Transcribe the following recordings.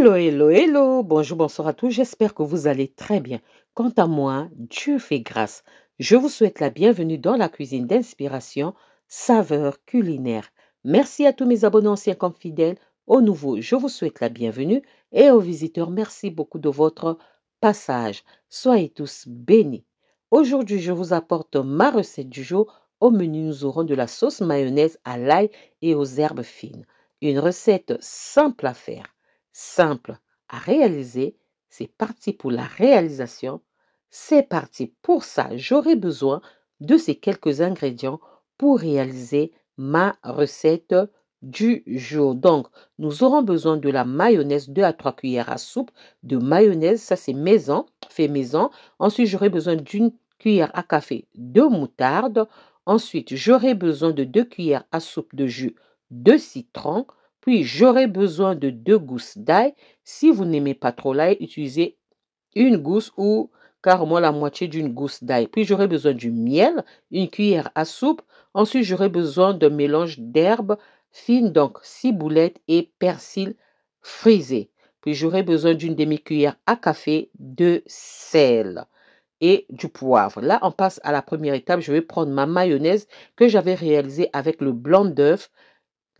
Hello, hello, hello. Bonjour, bonsoir à tous. J'espère que vous allez très bien. Quant à moi, Dieu fait grâce. Je vous souhaite la bienvenue dans la cuisine d'inspiration, saveur culinaire. Merci à tous mes abonnés anciens comme fidèles. Au nouveau, je vous souhaite la bienvenue. Et aux visiteurs, merci beaucoup de votre passage. Soyez tous bénis. Aujourd'hui, je vous apporte ma recette du jour. Au menu, nous aurons de la sauce mayonnaise à l'ail et aux herbes fines. Une recette simple à faire simple à réaliser, c'est parti pour la réalisation, c'est parti pour ça. J'aurai besoin de ces quelques ingrédients pour réaliser ma recette du jour. Donc, nous aurons besoin de la mayonnaise, 2 à 3 cuillères à soupe de mayonnaise, ça c'est maison, fait maison. Ensuite, j'aurai besoin d'une cuillère à café de moutarde. Ensuite, j'aurai besoin de 2 cuillères à soupe de jus de citron. Puis j'aurai besoin de deux gousses d'ail. Si vous n'aimez pas trop l'ail, utilisez une gousse ou carrément la moitié d'une gousse d'ail. Puis j'aurai besoin du miel, une cuillère à soupe. Ensuite, j'aurai besoin d'un mélange d'herbes fines, donc ciboulette et persil frisé. Puis j'aurai besoin d'une demi-cuillère à café de sel et du poivre. Là, on passe à la première étape. Je vais prendre ma mayonnaise que j'avais réalisée avec le blanc d'œuf,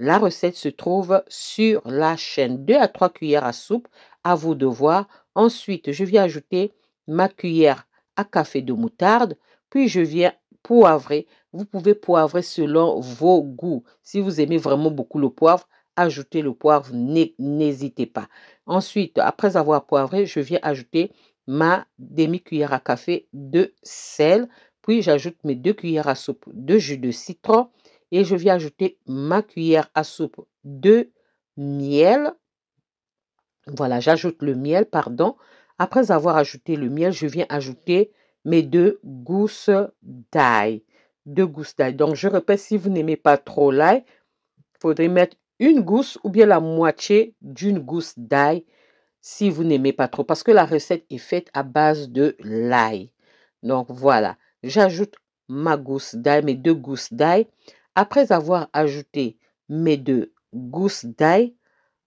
la recette se trouve sur la chaîne 2 à 3 cuillères à soupe à vos devoirs. Ensuite, je viens ajouter ma cuillère à café de moutarde, puis je viens poivrer. Vous pouvez poivrer selon vos goûts. Si vous aimez vraiment beaucoup le poivre, ajoutez le poivre, n'hésitez pas. Ensuite, après avoir poivré, je viens ajouter ma demi-cuillère à café de sel, puis j'ajoute mes deux cuillères à soupe de jus de citron, et je viens ajouter ma cuillère à soupe de miel. Voilà, j'ajoute le miel, pardon. Après avoir ajouté le miel, je viens ajouter mes deux gousses d'ail. Deux gousses d'ail. Donc, je répète, si vous n'aimez pas trop l'ail, il faudrait mettre une gousse ou bien la moitié d'une gousse d'ail si vous n'aimez pas trop. Parce que la recette est faite à base de l'ail. Donc, voilà. J'ajoute ma gousse d'ail, mes deux gousses d'ail. Après avoir ajouté mes deux gousses d'ail,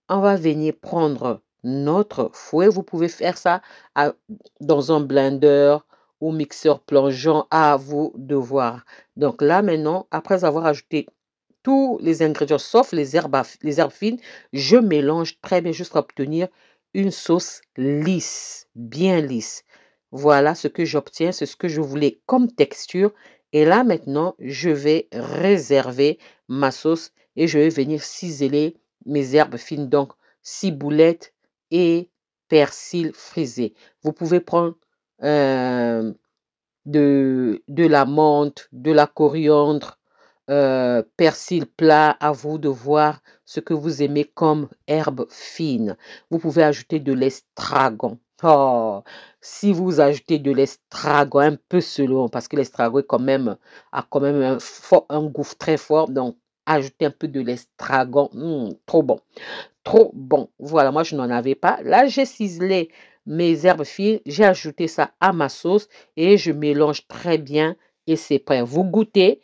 on va venir prendre notre fouet. Vous pouvez faire ça dans un blender ou mixeur plongeant à vos devoirs. Donc là maintenant, après avoir ajouté tous les ingrédients sauf les herbes, les herbes fines, je mélange très bien jusqu'à obtenir une sauce lisse, bien lisse. Voilà ce que j'obtiens, c'est ce que je voulais comme texture et là maintenant, je vais réserver ma sauce et je vais venir ciseler mes herbes fines, donc ciboulette et persil frisé. Vous pouvez prendre euh, de, de, la menthe, de la coriandre, euh, persil plat, à vous de voir ce que vous aimez comme herbe fine. Vous pouvez ajouter de l'estragon. Oh, si vous ajoutez de l'estragon, un peu selon, parce que l'estragon quand même a quand même un, fort, un goût très fort, donc ajoutez un peu de l'estragon, hmm, trop bon, trop bon. Voilà, moi je n'en avais pas. Là j'ai ciselé mes herbes fines, j'ai ajouté ça à ma sauce et je mélange très bien et c'est prêt. Vous goûtez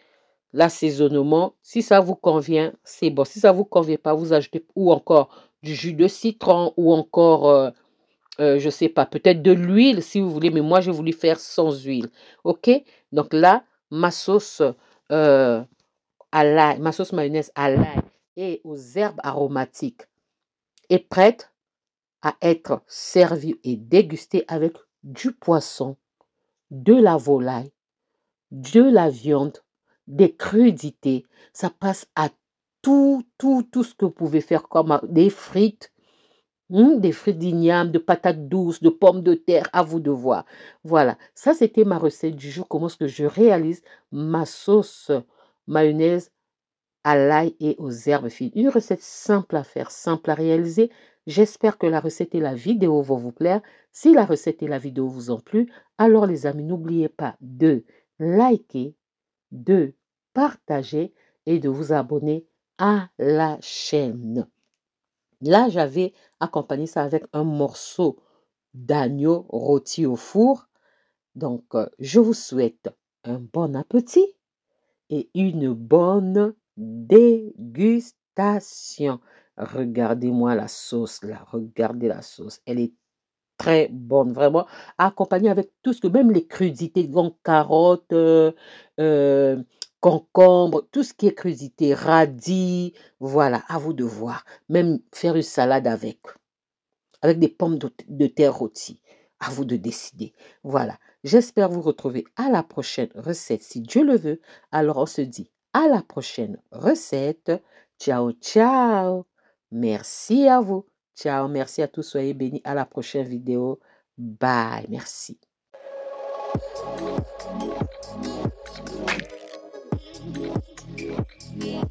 l'assaisonnement, si ça vous convient, c'est bon. Si ça vous convient pas, vous ajoutez ou encore du jus de citron ou encore euh, je euh, je sais pas, peut-être de l'huile si vous voulez, mais moi je voulais faire sans huile. Ok Donc là, ma sauce euh, à l'ail, ma sauce mayonnaise à l'ail et aux herbes aromatiques est prête à être servie et dégustée avec du poisson, de la volaille, de la viande, des crudités. Ça passe à tout, tout, tout ce que vous pouvez faire comme des frites, Hmm, des fruits d'igname, de patates douces, de pommes de terre, à vous de voir. Voilà, ça c'était ma recette du jour. Comment est-ce que je réalise ma sauce mayonnaise à l'ail et aux herbes fines. Une recette simple à faire, simple à réaliser. J'espère que la recette et la vidéo vont vous plaire. Si la recette et la vidéo vous ont plu, alors les amis, n'oubliez pas de liker, de partager et de vous abonner à la chaîne. Là, j'avais accompagné ça avec un morceau d'agneau rôti au four. Donc, euh, je vous souhaite un bon appétit et une bonne dégustation. Regardez-moi la sauce là, regardez la sauce. Elle est très bonne, vraiment, accompagnée avec tout ce que, même les crudités, donc carottes, euh, euh, concombre, tout ce qui est crudité, radis, voilà, à vous de voir. Même faire une salade avec, avec des pommes de, de terre rôties. À vous de décider. Voilà, j'espère vous retrouver à la prochaine recette si Dieu le veut. Alors on se dit à la prochaine recette. Ciao, ciao. Merci à vous. Ciao, merci à tous. Soyez bénis. À la prochaine vidéo. Bye. Merci. Yeah.